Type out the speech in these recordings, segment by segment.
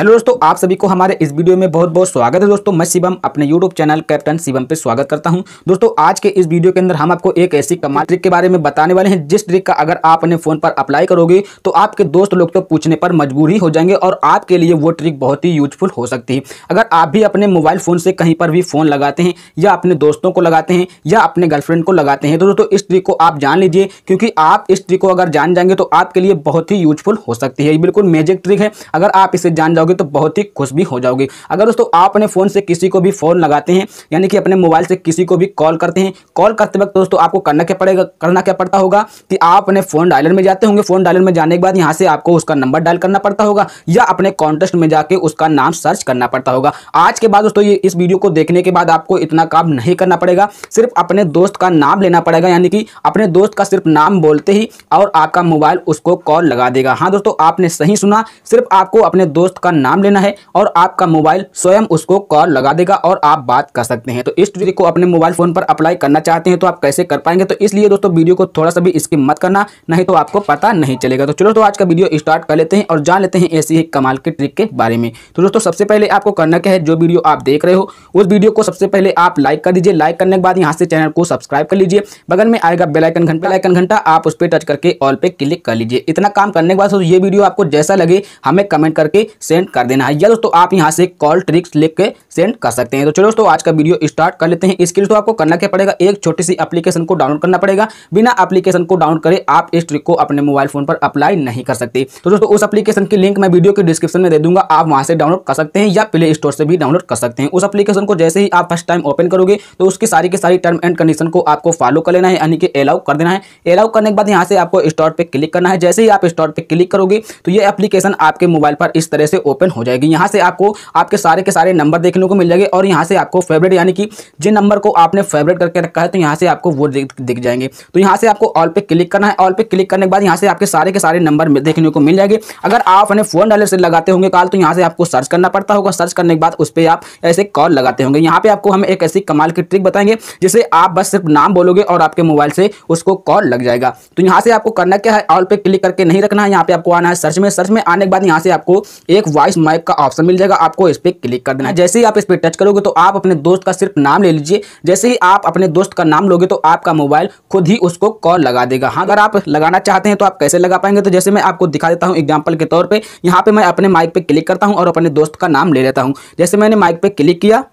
hello दोस्तों आप सभी को हमारे इस वीडियो में बहुत बहुत स्वागत है दोस्तों मैं शिवम अपने यूट्यूब चैनल कैप्टन शिवम पे स्वागत करता हूं दोस्तों आज के इस वीडियो के अंदर हम आपको एक ऐसी कमाल ट्रिक के बारे में बताने वाले हैं जिस ट्रिक का अगर आप अपने फ़ोन पर अप्लाई करोगे तो आपके दोस्त लोग तो पूछने पर मजबूर ही हो जाएंगे और आपके लिए वो ट्रिक बहुत ही यूजफुल हो सकती है अगर आप भी अपने मोबाइल फ़ोन से कहीं पर भी फ़ोन लगाते हैं या अपने दोस्तों को लगाते हैं या अपने गर्लफ्रेंड को लगाते हैं तो दोस्तों इस ट्रिक को आप जान लीजिए क्योंकि आप इस ट्रिक को अगर जान जाएंगे तो आपके लिए बहुत ही यूजफुल हो सकती है ये बिल्कुल मैजिक ट्रिक है अगर आप इसे जान जाओगे करोगे तो बहुत ही खुश भी हो जाओगे अगर दोस्तों आप अपने फ़ोन से किसी को भी फ़ोन लगाते हैं यानी कि अपने मोबाइल से किसी को भी कॉल करते हैं कॉल करते वक्त दोस्तों आपको करना क्या पड़ेगा करना क्या पड़ता होगा कि आप अपने फ़ोन डायलर में जाते होंगे फ़ोन डायलर में जाने के बाद यहाँ से आपको उसका नंबर डायल करना पड़ता होगा या अपने कॉन्टेस्ट में जाके उसका नाम सर्च करना पड़ता होगा आज के बाद दोस्तों इस वीडियो को देखने के बाद आपको इतना काम नहीं करना पड़ेगा सिर्फ अपने दोस्त का नाम लेना पड़ेगा यानी कि अपने दोस्त का सिर्फ नाम बोलते ही और आपका मोबाइल उसको कॉल लगा देगा हाँ दोस्तों आपने सही सुना सिर्फ आपको अपने दोस्त का नाम लेना है और आपका मोबाइल स्वयं उसको कॉल लगा देगा और आप बात कर सकते हैं तो इस ट्रिक को अपने मोबाइल फोन पर अप्लाई करना चाहते हैं तो आप कैसे कर पाएंगे तो इसलिए दोस्तों वीडियो को थोड़ा सा भी स्किप मत करना नहीं तो आपको पता नहीं चलेगा तो चलो तो आज का वीडियो स्टार्ट कर लेते हैं और जान लेते हैं ऐसी ही कमाल की ट्रिक के बारे में तो दोस्तों सबसे पहले आपको करना क्या है जो वीडियो आप देख रहे हो उस वीडियो को सबसे पहले आप लाइक कर दीजिए लाइक करने के बाद यहाँ से चैनल को सब्सक्राइब कर लीजिए बगल में आएगा बेलाइकन घंटा बेलाइकन घंटा आप उस पर टच करके ऑल पे क्लिक कर लीजिए इतना काम करने के बाद ये वीडियो आपको जैसा लगे हमें कमेंट करके सेंड सेंड कर देना है या दोस्तों आप यहाँ से कॉल ट्रिक्स लिख के सेंड कर सकते हैं तो चलो दोस्तों आज का वीडियो स्टार्ट कर लेते हैं इसके लिए तो आपको करना क्या पड़ेगा एक छोटी सी एप्लीकेशन को डाउनलोड करना पड़ेगा बिना एप्लीकेशन को डाउनलोड करें आप इस ट्रिक को अपने मोबाइल फोन पर अप्लाई नहीं कर सकते तो दोस्तों उस एप्लीकेशन की लिंक मैं वीडियो के डिस्क्रिप्शन में दे दूंगा आप वहाँ से डाउनलोड कर सकते हैं या प्ले स्टोर से भी डाउनलोड कर सकते हैं उस अपलीकेशन को जैसे ही आप फर्स्ट टाइम ओपन करोगे तो उसकी सारी की सारी टर्म एंड कंडीशन को आपको फॉलो कर लेना है यानी कि अलाउ कर देना है अलाउ करने के बाद यहाँ से आपको स्टॉट पर क्लिक करना है जैसे ही आप स्टॉट पर क्लिक करोगे तो ये एप्लीकेशन आपके मोबाइल पर इस तरह से ओपन हो जाएगी यहाँ से आपको आपके सारे के सारे नंबर देखने को मिल जाएंगे और यहाँ से आपको फेवरेट यानी कि जिन नंबर को आपने फेवरेट करके रखा है तो यहाँ से आपको वो दिख जाएंगे तो यहाँ से आपको ऑल पे क्लिक करना है ऑल पे क्लिक करने के बाद यहाँ से आपके सारे के सारे नंबर देखने को मिल जाएंगे अगर आप अपने फ़ोन डाले से लगाते होंगे कॉल तो यहाँ से आपको सर्च करना पड़ता होगा सर्च करने के बाद उस पर आप ऐसे कॉल लगाते होंगे यहाँ पे आपको हम एक ऐसी कमाल की ट्रिक बताएंगे जिसे आप बस सिर्फ नाम बोलोगे और आपके मोबाइल से उसको कॉल लग जाएगा तो यहाँ से आपको करना क्या है ऑल पे क्लिक करके नहीं रखना है यहाँ पे आपको आना है सर्च में सर्च में आने के बाद यहाँ से आपको एक वॉइस माइक का ऑप्शन मिल जाएगा आपको इस पर क्लिक कर देना है जैसे ही आप इस पर टच करोगे तो आप अपने दोस्त का सिर्फ नाम ले लीजिए जैसे ही आप अपने दोस्त का नाम लोगे तो आपका मोबाइल खुद ही उसको कॉल लगा देगा हाँ अगर आप लगाना चाहते हैं तो आप कैसे लगा पाएंगे तो जैसे मैं आपको दिखा देता हूँ एग्जाम्पल के तौर पर यहाँ पर मैं अपने माइक पर क्लिक करता हूँ और अपने दोस्त का नाम ले लेता हूँ जैसे मैंने माइक पर क्लिक किया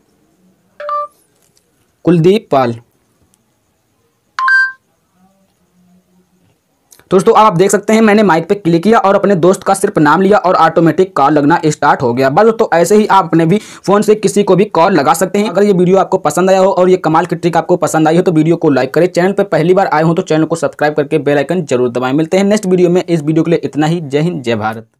कुलदीप पाल तो दोस्तों आप देख सकते हैं मैंने माइक पे क्लिक किया और अपने दोस्त का सिर्फ नाम लिया और ऑटोमेटिक कॉल लगना स्टार्ट हो गया बस दोस्तों ऐसे ही आप अपने भी फोन से किसी को भी कॉल लगा सकते हैं अगर ये वीडियो आपको पसंद आया हो और ये कमाल की ट्रिक आपको पसंद आई हो तो वीडियो को लाइक करें चैनल पर पहली बार आए हो तो चैनल को सब्सक्राइब करके बेलाइकन जरूर दबाए मिलते हैं नेक्स्ट वीडियो में इस वीडियो के लिए इतना ही जय हिंद जय भारत